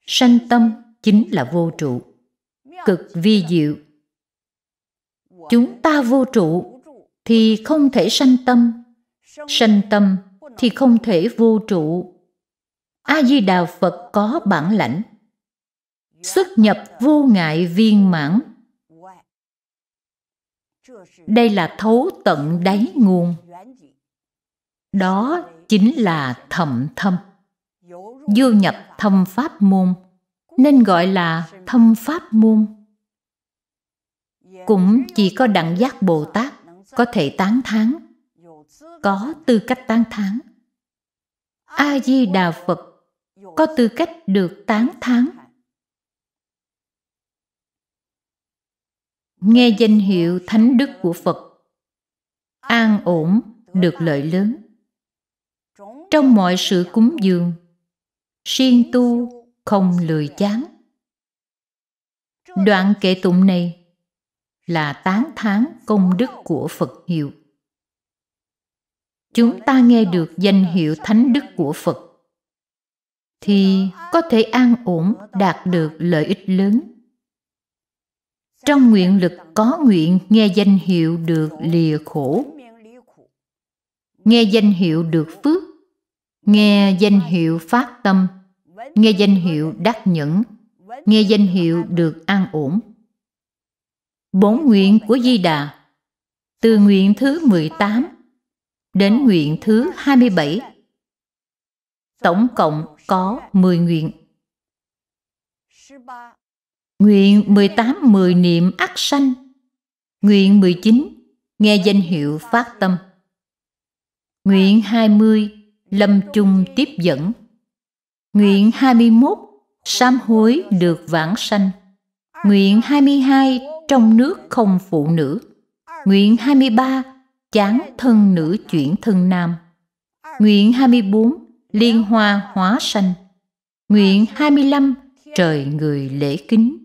sanh tâm chính là vô trụ. Cực vi diệu. Chúng ta vô trụ thì không thể sanh tâm, sanh tâm thì không thể vô trụ. A Di Đà Phật có bản lãnh xuất nhập vô ngại viên mãn đây là thấu tận đáy nguồn đó chính là thậm thâm du nhập thâm pháp môn nên gọi là thâm pháp môn cũng chỉ có đẳng giác bồ tát có thể tán thán có tư cách tán thán a di đà phật có tư cách được tán thán nghe danh hiệu thánh đức của Phật, an ổn được lợi lớn. Trong mọi sự cúng dường, siêng tu không lười chán. Đoạn kệ tụng này là tán thán công đức của Phật hiệu. Chúng ta nghe được danh hiệu thánh đức của Phật thì có thể an ổn đạt được lợi ích lớn trong nguyện lực có nguyện nghe danh hiệu được lìa khổ nghe danh hiệu được phước nghe danh hiệu phát tâm nghe danh hiệu đắc nhẫn nghe danh hiệu được an ổn bốn nguyện của di đà từ nguyện thứ 18 đến nguyện thứ 27 tổng cộng có 10 nguyện Nguyện 18 mười niệm ắt sanh. Nguyện 19 nghe danh hiệu phát tâm. Nguyện 20 lâm chung tiếp dẫn. Nguyện 21 sám hối được vãng sanh. Nguyện 22 trong nước không phụ nữ. Nguyện 23 chán thân nữ chuyển thân nam. Nguyện 24 liên hoa hóa sanh. Nguyện 25 trời người lễ kính.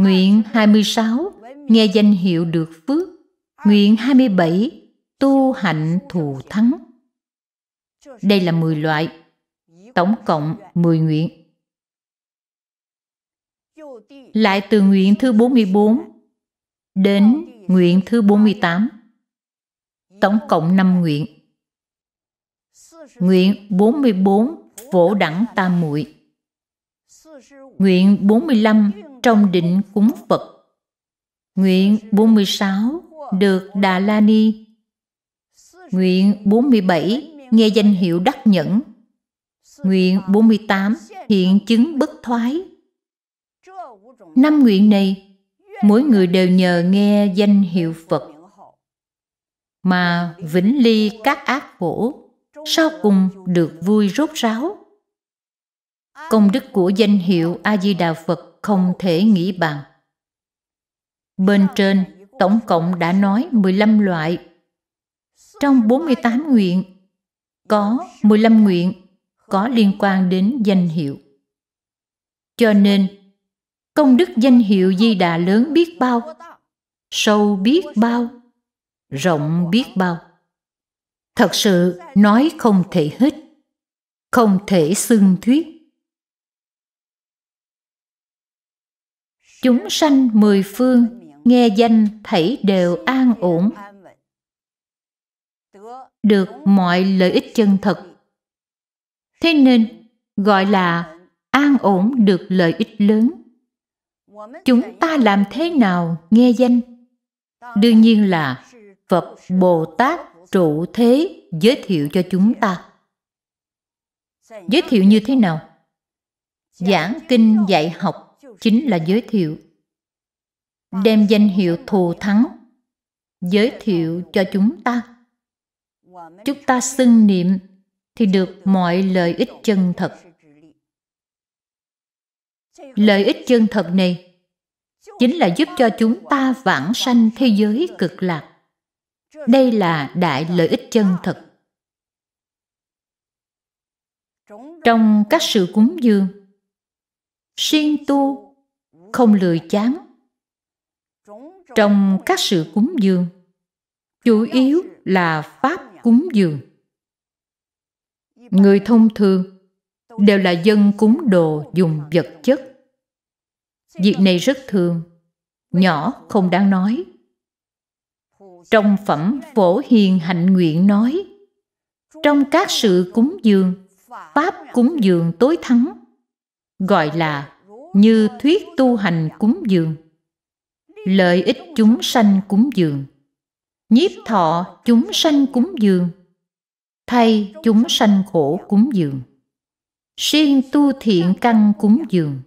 Nguyện 26 Nghe danh hiệu được phước Nguyện 27 Tu hạnh thù thắng Đây là 10 loại Tổng cộng 10 nguyện Lại từ nguyện thứ 44 Đến nguyện thứ 48 Tổng cộng 5 nguyện Nguyện 44 Phổ đẳng tam muội Nguyện 45 trong định cúng Phật. Nguyện 46 được Đà La Ni. Nguyện 47 nghe danh hiệu đắc nhẫn. Nguyện 48 hiện chứng bất thoái. Năm nguyện này, mỗi người đều nhờ nghe danh hiệu Phật mà vĩnh ly các ác khổ, sau cùng được vui rốt ráo. Công đức của danh hiệu A Di Đà Phật không thể nghĩ bằng. Bên trên, tổng cộng đã nói 15 loại. Trong 48 nguyện, có 15 nguyện có liên quan đến danh hiệu. Cho nên, công đức danh hiệu Di Đà lớn biết bao, sâu biết bao, rộng biết bao. Thật sự nói không thể hết, không thể xưng thuyết. chúng sanh mười phương nghe danh thảy đều an ổn được mọi lợi ích chân thật thế nên gọi là an ổn được lợi ích lớn chúng ta làm thế nào nghe danh đương nhiên là phật bồ tát trụ thế giới thiệu cho chúng ta giới thiệu như thế nào giảng kinh dạy học chính là giới thiệu. Đem danh hiệu thù thắng giới thiệu cho chúng ta. Chúng ta xưng niệm thì được mọi lợi ích chân thật. Lợi ích chân thật này chính là giúp cho chúng ta vãng sanh thế giới cực lạc. Đây là đại lợi ích chân thật. Trong các sự cúng dường, siêng tu không lười chán trong các sự cúng dường chủ yếu là pháp cúng dường người thông thường đều là dân cúng đồ dùng vật chất việc này rất thường nhỏ không đáng nói trong phẩm phổ hiền hạnh nguyện nói trong các sự cúng dường pháp cúng dường tối thắng gọi là như thuyết tu hành cúng dường lợi ích chúng sanh cúng dường nhiếp thọ chúng sanh cúng dường thay chúng sanh khổ cúng dường siêng tu thiện căn cúng dường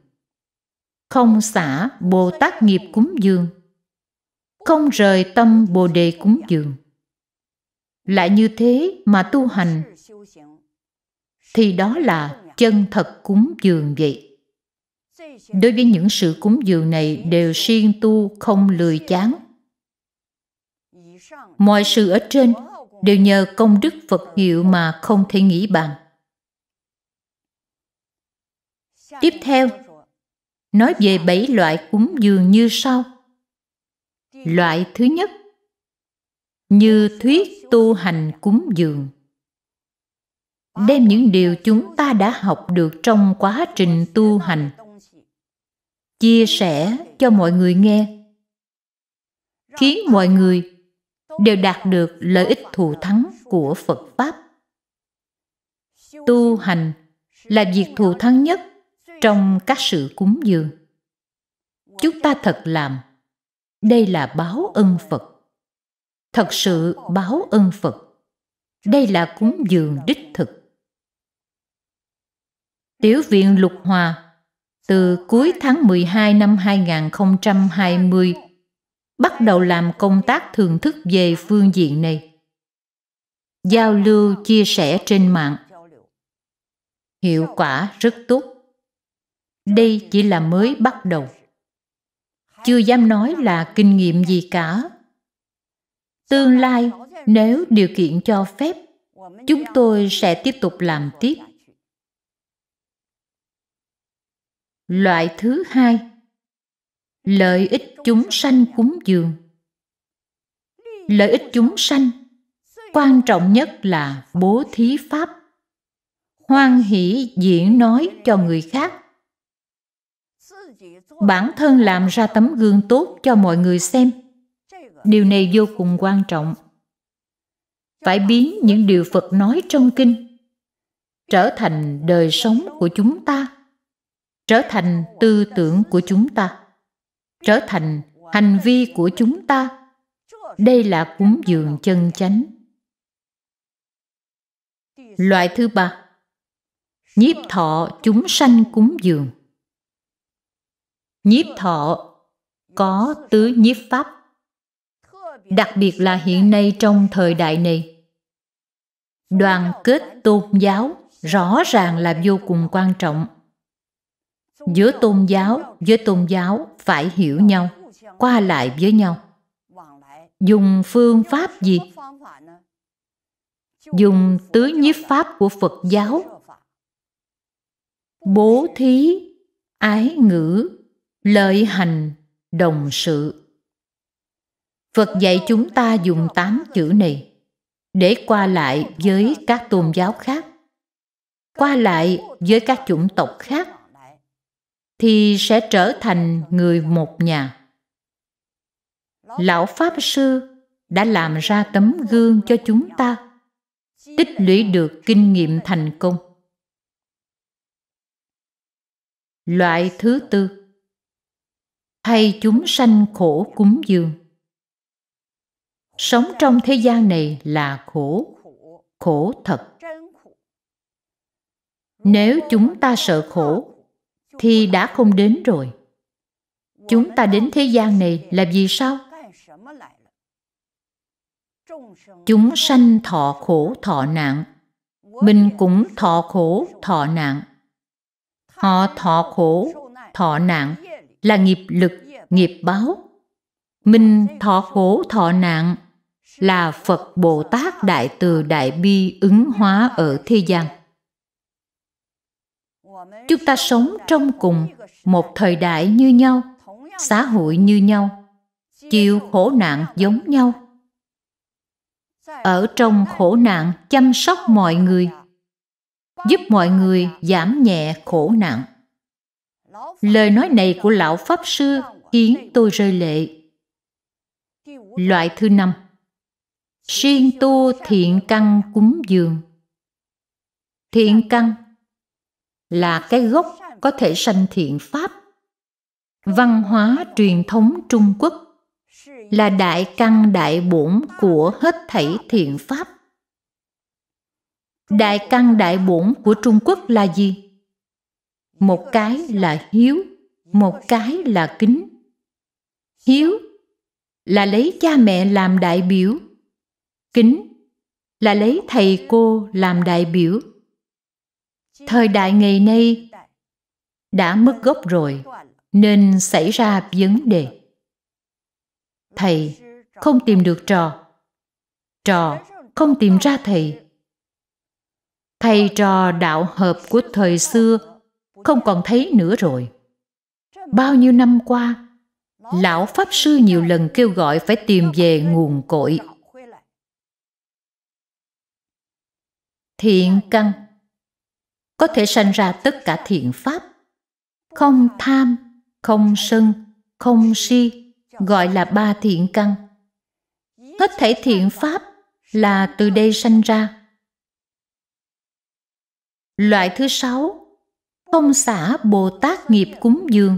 không xả bồ tát nghiệp cúng dường không rời tâm bồ đề cúng dường lại như thế mà tu hành thì đó là chân thật cúng dường vậy đối với những sự cúng dường này đều siêng tu không lười chán. Mọi sự ở trên đều nhờ công đức Phật hiệu mà không thể nghĩ bàn. Tiếp theo, nói về bảy loại cúng dường như sau. Loại thứ nhất, như thuyết tu hành cúng dường. Đem những điều chúng ta đã học được trong quá trình tu hành – chia sẻ cho mọi người nghe khiến mọi người đều đạt được lợi ích thù thắng của phật pháp tu hành là việc thù thắng nhất trong các sự cúng dường chúng ta thật làm đây là báo ân phật thật sự báo ân phật đây là cúng dường đích thực tiểu viện lục hòa từ cuối tháng 12 năm 2020 bắt đầu làm công tác thưởng thức về phương diện này. Giao lưu chia sẻ trên mạng. Hiệu quả rất tốt. Đây chỉ là mới bắt đầu. Chưa dám nói là kinh nghiệm gì cả. Tương lai, nếu điều kiện cho phép, chúng tôi sẽ tiếp tục làm tiếp Loại thứ hai Lợi ích chúng sanh cúng dường Lợi ích chúng sanh Quan trọng nhất là bố thí pháp Hoan hỷ diễn nói cho người khác Bản thân làm ra tấm gương tốt cho mọi người xem Điều này vô cùng quan trọng Phải biến những điều Phật nói trong kinh Trở thành đời sống của chúng ta trở thành tư tưởng của chúng ta trở thành hành vi của chúng ta đây là cúng dường chân chánh loại thứ ba nhiếp thọ chúng sanh cúng dường nhiếp thọ có tứ nhiếp pháp đặc biệt là hiện nay trong thời đại này đoàn kết tôn giáo rõ ràng là vô cùng quan trọng giữa tôn giáo với tôn giáo phải hiểu nhau qua lại với nhau dùng phương pháp gì dùng tứ nhiếp pháp của phật giáo bố thí ái ngữ lợi hành đồng sự phật dạy chúng ta dùng tám chữ này để qua lại với các tôn giáo khác qua lại với các chủng tộc khác thì sẽ trở thành người một nhà lão pháp sư đã làm ra tấm gương cho chúng ta tích lũy được kinh nghiệm thành công loại thứ tư hay chúng sanh khổ cúng dường sống trong thế gian này là khổ khổ thật nếu chúng ta sợ khổ thì đã không đến rồi chúng ta đến thế gian này là vì sao chúng sanh thọ khổ thọ nạn mình cũng thọ khổ thọ nạn họ thọ khổ thọ nạn là nghiệp lực nghiệp báo mình thọ khổ thọ nạn là phật bồ tát đại từ đại bi ứng hóa ở thế gian chúng ta sống trong cùng một thời đại như nhau xã hội như nhau chịu khổ nạn giống nhau ở trong khổ nạn chăm sóc mọi người giúp mọi người giảm nhẹ khổ nạn lời nói này của lão pháp sư khiến tôi rơi lệ loại thứ năm siêng tu thiện căn cúng dường thiện căn là cái gốc có thể sanh thiện pháp văn hóa truyền thống trung quốc là đại căn đại bổn của hết thảy thiện pháp đại căn đại bổn của trung quốc là gì một cái là hiếu một cái là kính hiếu là lấy cha mẹ làm đại biểu kính là lấy thầy cô làm đại biểu thời đại ngày nay đã mất gốc rồi nên xảy ra vấn đề thầy không tìm được trò trò không tìm ra thầy thầy trò đạo hợp của thời xưa không còn thấy nữa rồi bao nhiêu năm qua lão pháp sư nhiều lần kêu gọi phải tìm về nguồn cội thiện căn có thể sanh ra tất cả thiện pháp không tham không sân không si gọi là ba thiện căn hết thể thiện pháp là từ đây sanh ra loại thứ sáu không xả bồ tát nghiệp cúng dường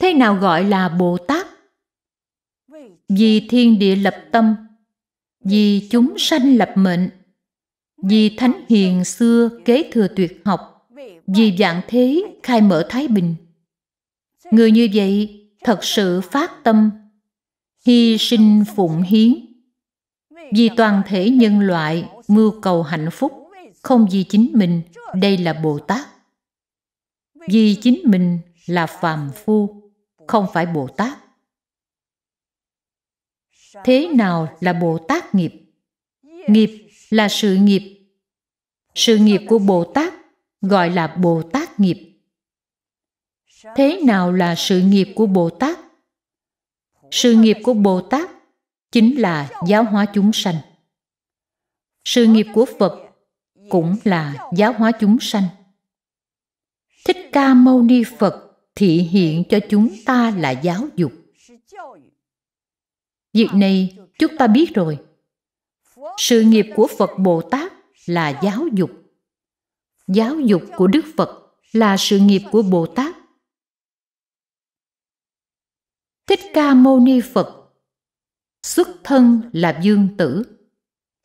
thế nào gọi là bồ tát vì thiên địa lập tâm vì chúng sanh lập mệnh vì Thánh Hiền xưa kế thừa tuyệt học, vì dạng thế khai mở Thái Bình. Người như vậy thật sự phát tâm, hy sinh phụng hiến, vì toàn thể nhân loại mưu cầu hạnh phúc, không vì chính mình, đây là Bồ Tát. Vì chính mình là phàm phu, không phải Bồ Tát. Thế nào là Bồ Tát nghiệp? Nghiệp là sự nghiệp. Sự nghiệp của Bồ Tát gọi là Bồ Tát nghiệp. Thế nào là sự nghiệp của Bồ Tát? Sự nghiệp của Bồ Tát chính là giáo hóa chúng sanh. Sự nghiệp của Phật cũng là giáo hóa chúng sanh. Thích Ca Mâu Ni Phật thị hiện cho chúng ta là giáo dục. Việc này chúng ta biết rồi sự nghiệp của phật bồ tát là giáo dục giáo dục của đức phật là sự nghiệp của bồ tát thích ca mâu ni phật xuất thân là dương tử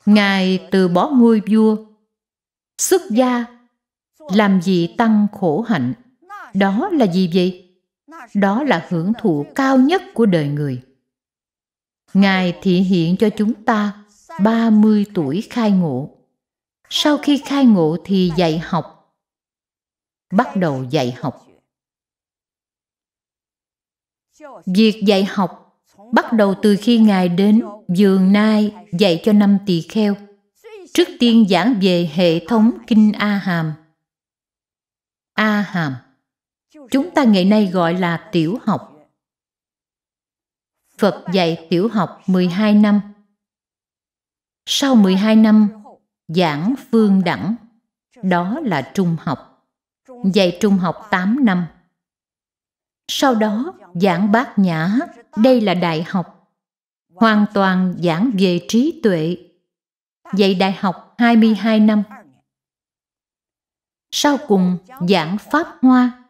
ngài từ bỏ ngôi vua xuất gia làm gì tăng khổ hạnh đó là gì vậy đó là hưởng thụ cao nhất của đời người ngài thị hiện cho chúng ta 30 tuổi khai ngộ. Sau khi khai ngộ thì dạy học. Bắt đầu dạy học. Việc dạy học bắt đầu từ khi Ngài đến Dường Nai dạy cho năm tỳ kheo. Trước tiên giảng về hệ thống Kinh A Hàm. A Hàm Chúng ta ngày nay gọi là tiểu học. Phật dạy tiểu học 12 năm sau 12 năm, giảng phương đẳng, đó là trung học, dạy trung học 8 năm. Sau đó, giảng bát nhã, đây là đại học, hoàn toàn giảng về trí tuệ, dạy đại học 22 năm. Sau cùng, giảng Pháp Hoa,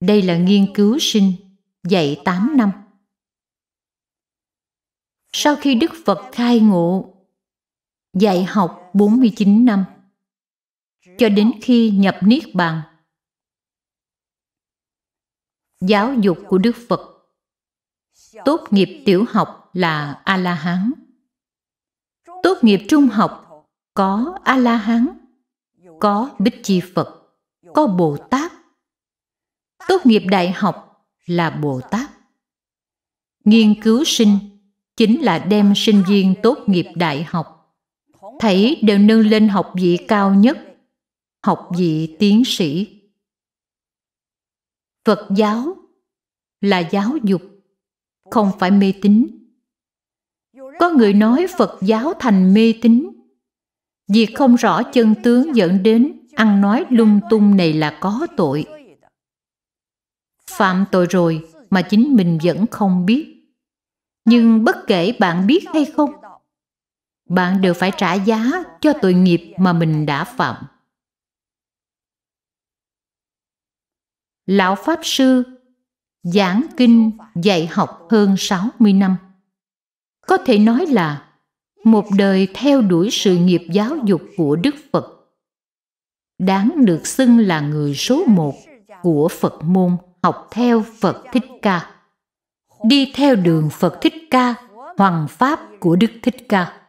đây là nghiên cứu sinh, dạy 8 năm. Sau khi Đức Phật khai ngộ dạy học 49 năm, cho đến khi nhập Niết Bàn. Giáo dục của Đức Phật Tốt nghiệp tiểu học là A-la-hán. Tốt nghiệp trung học có A-la-hán, có Bích Chi Phật, có Bồ Tát. Tốt nghiệp đại học là Bồ Tát. Nghiên cứu sinh chính là đem sinh viên tốt nghiệp đại học thảy đều nâng lên học vị cao nhất, học vị tiến sĩ. Phật giáo là giáo dục, không phải mê tín. Có người nói Phật giáo thành mê tín vì không rõ chân tướng dẫn đến ăn nói lung tung này là có tội. Phạm tội rồi mà chính mình vẫn không biết. Nhưng bất kể bạn biết hay không, bạn đều phải trả giá cho tội nghiệp mà mình đã phạm. Lão Pháp Sư giảng kinh dạy học hơn 60 năm. Có thể nói là một đời theo đuổi sự nghiệp giáo dục của Đức Phật. Đáng được xưng là người số một của Phật môn học theo Phật Thích Ca. Đi theo đường Phật Thích Ca, hoàng pháp của Đức Thích Ca.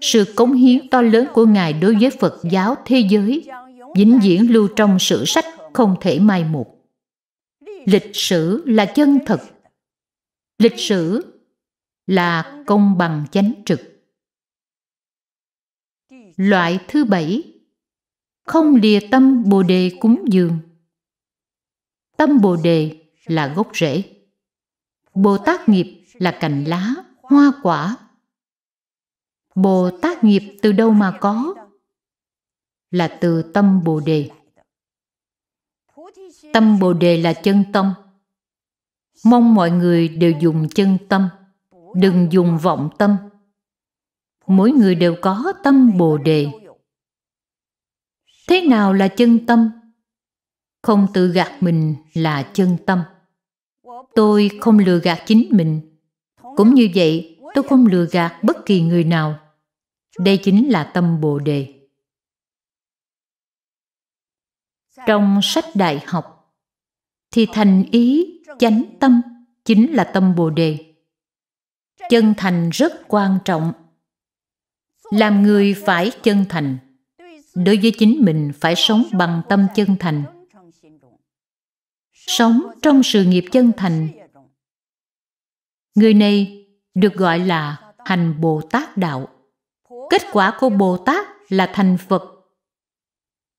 Sự cống hiến to lớn của Ngài đối với Phật giáo thế giới vĩnh viễn lưu trong sử sách không thể mai một. Lịch sử là chân thực Lịch sử là công bằng chánh trực. Loại thứ bảy Không lìa tâm Bồ Đề cúng dường Tâm Bồ Đề là gốc rễ. Bồ Tát nghiệp là cành lá, hoa quả Bồ Tát nghiệp từ đâu mà có? Là từ tâm Bồ Đề. Tâm Bồ Đề là chân tâm. Mong mọi người đều dùng chân tâm, đừng dùng vọng tâm. Mỗi người đều có tâm Bồ Đề. Thế nào là chân tâm? Không tự gạt mình là chân tâm. Tôi không lừa gạt chính mình. Cũng như vậy, tôi không lừa gạt bất kỳ người nào. Đây chính là tâm Bồ đề. Trong sách đại học thì thành ý chánh tâm chính là tâm Bồ đề. Chân thành rất quan trọng. Làm người phải chân thành. Đối với chính mình phải sống bằng tâm chân thành. Sống trong sự nghiệp chân thành. Người này được gọi là hành Bồ Tát đạo kết quả của Bồ Tát là thành Phật.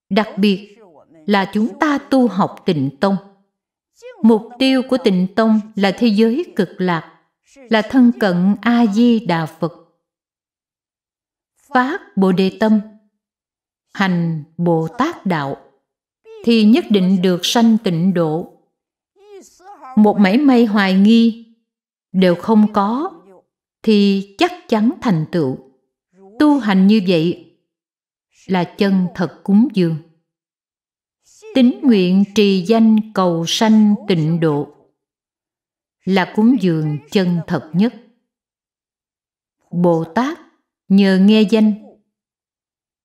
Đặc biệt là chúng ta tu học tịnh tông. Mục tiêu của tịnh tông là thế giới cực lạc, là thân cận A-di-đà Phật. Phát Bồ Đề Tâm, hành Bồ Tát Đạo, thì nhất định được sanh tịnh độ. Một mảy may hoài nghi đều không có, thì chắc chắn thành tựu tu hành như vậy là chân thật cúng dường tín nguyện trì danh cầu sanh tịnh độ là cúng dường chân thật nhất bồ tát nhờ nghe danh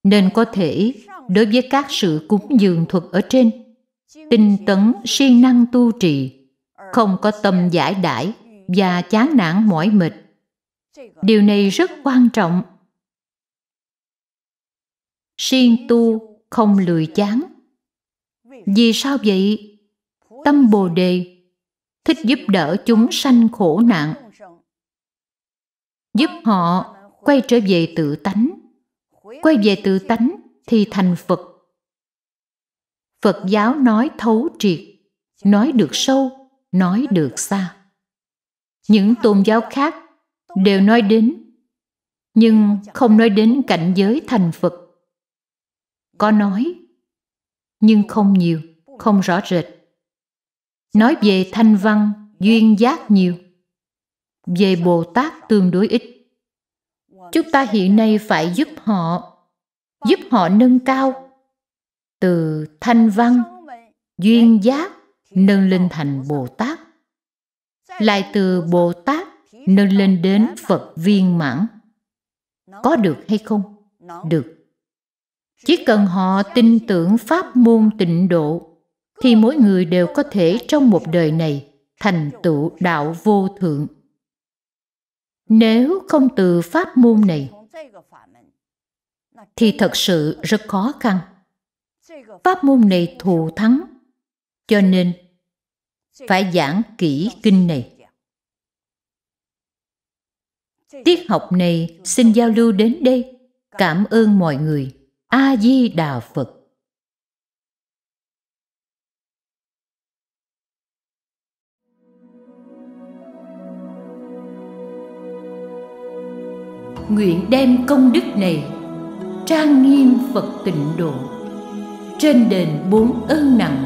nên có thể đối với các sự cúng dường thuật ở trên tinh tấn siêng năng tu trì không có tâm giải đãi và chán nản mỏi mệt điều này rất quan trọng siêng tu không lười chán vì sao vậy tâm bồ đề thích giúp đỡ chúng sanh khổ nạn giúp họ quay trở về tự tánh quay về tự tánh thì thành phật phật giáo nói thấu triệt nói được sâu nói được xa những tôn giáo khác đều nói đến nhưng không nói đến cảnh giới thành phật có nói, nhưng không nhiều, không rõ rệt. Nói về thanh văn, duyên giác nhiều, về Bồ Tát tương đối ít. Chúng ta hiện nay phải giúp họ, giúp họ nâng cao từ thanh văn, duyên giác nâng lên thành Bồ Tát, lại từ Bồ Tát nâng lên đến Phật viên mãn. Có được hay không? Được chỉ cần họ tin tưởng pháp môn tịnh độ thì mỗi người đều có thể trong một đời này thành tựu đạo vô thượng nếu không từ pháp môn này thì thật sự rất khó khăn pháp môn này thù thắng cho nên phải giảng kỹ kinh này tiết học này xin giao lưu đến đây cảm ơn mọi người a di đà phật nguyện đem công đức này trang nghiêm phật tịnh độ trên đền bốn ơn nặng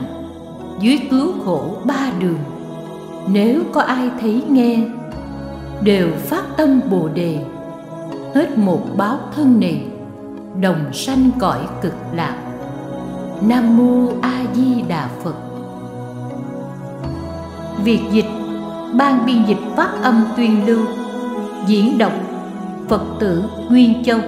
dưới cứu khổ ba đường nếu có ai thấy nghe đều phát tâm bồ đề hết một báo thân này đồng sanh cõi cực lạc nam mô a di đà phật việt dịch ban biên dịch phát âm tuyên lưu diễn đọc phật tử nguyên châu